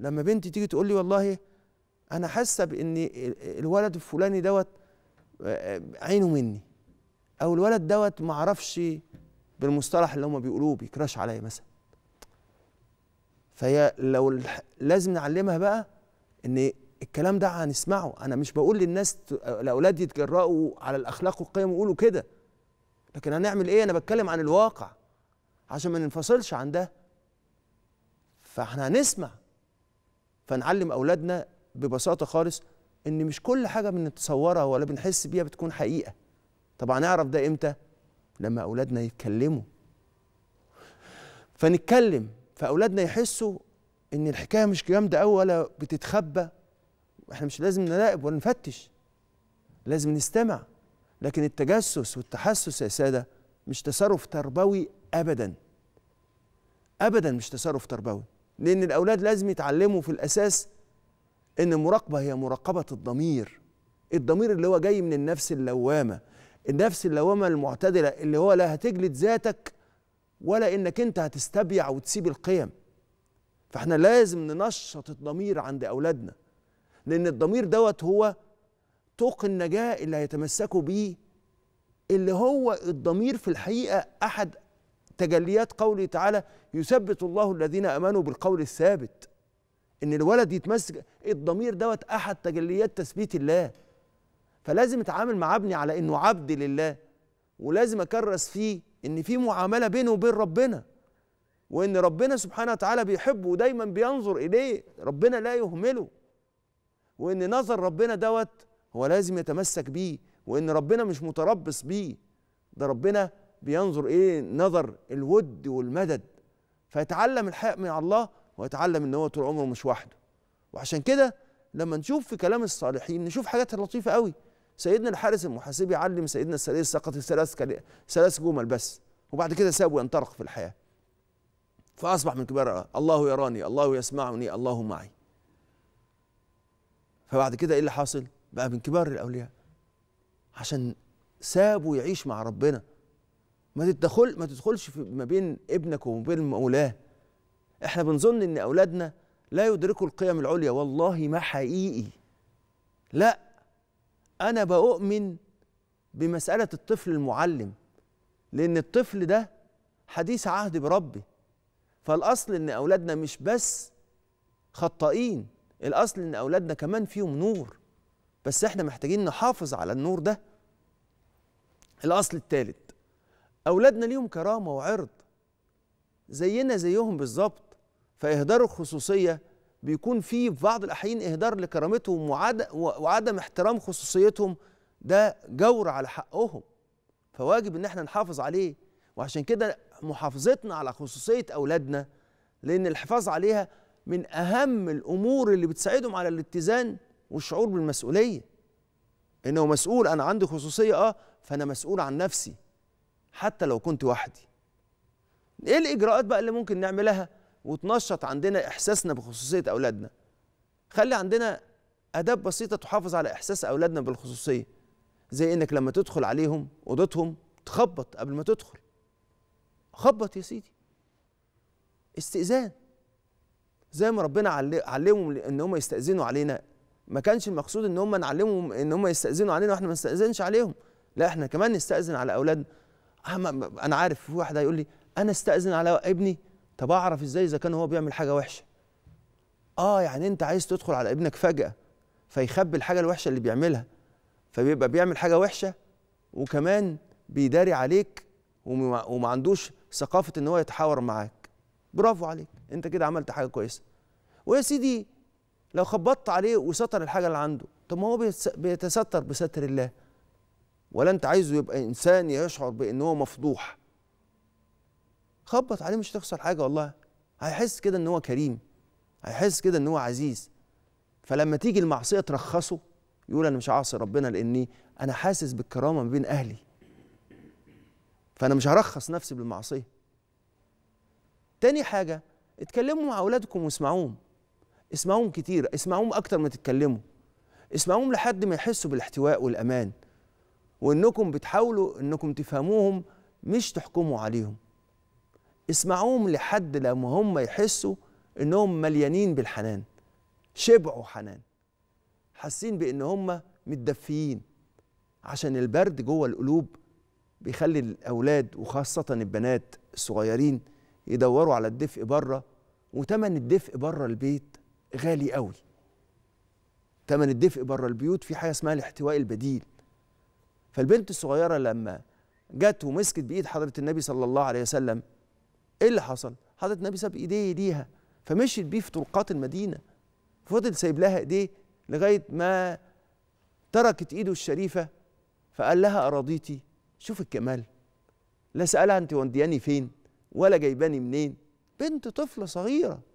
لما بنتي تيجي تقول لي والله انا حاسه بان الولد الفلاني دوت عينه مني او الولد دوت ما اعرفش بالمصطلح اللي هم بيقولوه بيكراش عليا مثلا فهي لو لازم نعلمها بقى ان الكلام ده هنسمعه انا مش بقول للناس الاولاد يتجرأوا على الاخلاق والقيم ويقولوا كده لكن هنعمل ايه انا بتكلم عن الواقع عشان ما ننفصلش عن ده فاحنا هنسمع فنعلم اولادنا ببساطه خالص ان مش كل حاجه بنتصورها ولا بنحس بيها بتكون حقيقه طبعا نعرف ده امتى لما اولادنا يتكلموا فنتكلم فاولادنا يحسوا ان الحكايه مش جامده قوي ولا بتتخبى احنا مش لازم نراقب ولا نفتش لازم نستمع لكن التجسس والتحسس يا ساده مش تصرف تربوي ابدا ابدا مش تصرف تربوي لأن الأولاد لازم يتعلموا في الأساس إن المراقبة هي مراقبة الضمير الضمير اللي هو جاي من النفس اللوامة النفس اللوامة المعتدلة اللي هو لا هتجلد ذاتك ولا إنك أنت هتستبيع وتسيب القيم فإحنا لازم ننشط الضمير عند أولادنا لأن الضمير دوت هو طوق النجاة اللي هيتمسكوا بيه اللي هو الضمير في الحقيقة أحد تجليات قوله تعالى يثبت الله الذين امنوا بالقول الثابت ان الولد يتمسك الضمير دوت احد تجليات تثبيت الله فلازم اتعامل مع ابني على انه عبد لله ولازم اكرس فيه ان في معامله بينه وبين ربنا وان ربنا سبحانه وتعالى بيحبه ودايما بينظر اليه ربنا لا يهمله وان نظر ربنا دوت هو لازم يتمسك بيه وان ربنا مش متربص بيه ده ربنا بينظر ايه نظر الود والمدد فيتعلم الحق من الله ويتعلم ان هو طول عمره مش وحده وعشان كده لما نشوف في كلام الصالحين نشوف حاجات لطيفه قوي سيدنا الحارس المحاسبي علم سيدنا السرير السقطي ثلاث ثلاث جمل بس وبعد كده ساب وانطلق في الحياه فاصبح من كبار الله يراني الله يسمعني الله معي فبعد كده ايه اللي حاصل بقى من كبار الاولياء عشان سابه يعيش مع ربنا ما تدخل ما تدخلش في ما بين ابنك وما بين مولاه احنا بنظن ان اولادنا لا يدركوا القيم العليا والله ما حقيقي لا انا بؤمن بمساله الطفل المعلم لان الطفل ده حديث عهد بربي فالاصل ان اولادنا مش بس خطائين الاصل ان اولادنا كمان فيهم نور بس احنا محتاجين نحافظ على النور ده الاصل الثالث أولادنا ليهم كرامة وعرض زينا زيهم بالظبط فإهدار الخصوصية بيكون فيه في بعض الأحيان إهدار لكرامتهم وعدم احترام خصوصيتهم ده جور على حقهم فواجب إن احنا نحافظ عليه وعشان كده محافظتنا على خصوصية أولادنا لأن الحفاظ عليها من أهم الأمور اللي بتساعدهم على الاتزان والشعور بالمسؤولية إنه مسؤول أنا عندي خصوصية أه فأنا مسؤول عن نفسي حتى لو كنت وحدي ايه الاجراءات بقى اللي ممكن نعملها وتنشط عندنا احساسنا بخصوصيه اولادنا خلي عندنا اداب بسيطه تحافظ على احساس اولادنا بالخصوصيه زي انك لما تدخل عليهم اوضتهم تخبط قبل ما تدخل خبط يا سيدي استئذان زي ما ربنا علمهم ان هم يستاذنوا علينا ما كانش المقصود ان هم نعلمهم ان هم يستاذنوا علينا واحنا ما نستاذنش عليهم لا احنا كمان نستاذن على اولادنا آه، انا عارف في واحد هيقول لي انا استاذن على ابني طب اعرف ازاي اذا كان هو بيعمل حاجه وحشه اه يعني انت عايز تدخل على ابنك فجاه فيخبي الحاجه الوحشه اللي بيعملها فبيبقى بيعمل حاجه وحشه وكمان بيداري عليك وما, وما عندوش ثقافه ان هو يتحاور معاك برافو عليك انت كده عملت حاجه كويسه ويا سيدي لو خبطت عليه وستر الحاجه اللي عنده طب ما هو بيتستر بستر الله ولا انت عايزه يبقى انسان يشعر بان هو مفضوح خبط عليه مش هتخسر حاجه والله هيحس كده ان هو كريم هيحس كده ان هو عزيز فلما تيجي المعصيه ترخصه يقول انا مش هعصي ربنا لاني انا حاسس بالكرامه ما بين اهلي فانا مش هرخص نفسي بالمعصيه تاني حاجه اتكلموا مع اولادكم واسمعوهم اسمعوهم كتير اسمعوهم اكتر ما تتكلموا اسمعوهم لحد ما يحسوا بالاحتواء والامان وانكم بتحاولوا انكم تفهموهم مش تحكموا عليهم اسمعوهم لحد لما هم يحسوا انهم مليانين بالحنان شبعوا حنان حاسين بان هم متدفيين عشان البرد جوه القلوب بيخلي الاولاد وخاصه البنات الصغيرين يدوروا على الدفء بره وتمن الدفء بره البيت غالي قوي تمن الدفء بره البيوت في حاجه اسمها الاحتواء البديل فالبنت الصغيره لما جت ومسكت بايد حضره النبي صلى الله عليه وسلم ايه اللي حصل؟ حضره النبي ساب ايديه ليها فمشيت بيه في طرقات المدينه فضل سايب لها ايديه لغايه ما تركت ايده الشريفه فقال لها اراضيتي شوف الكمال لا سالها انت وندياني فين ولا جايباني منين بنت طفله صغيره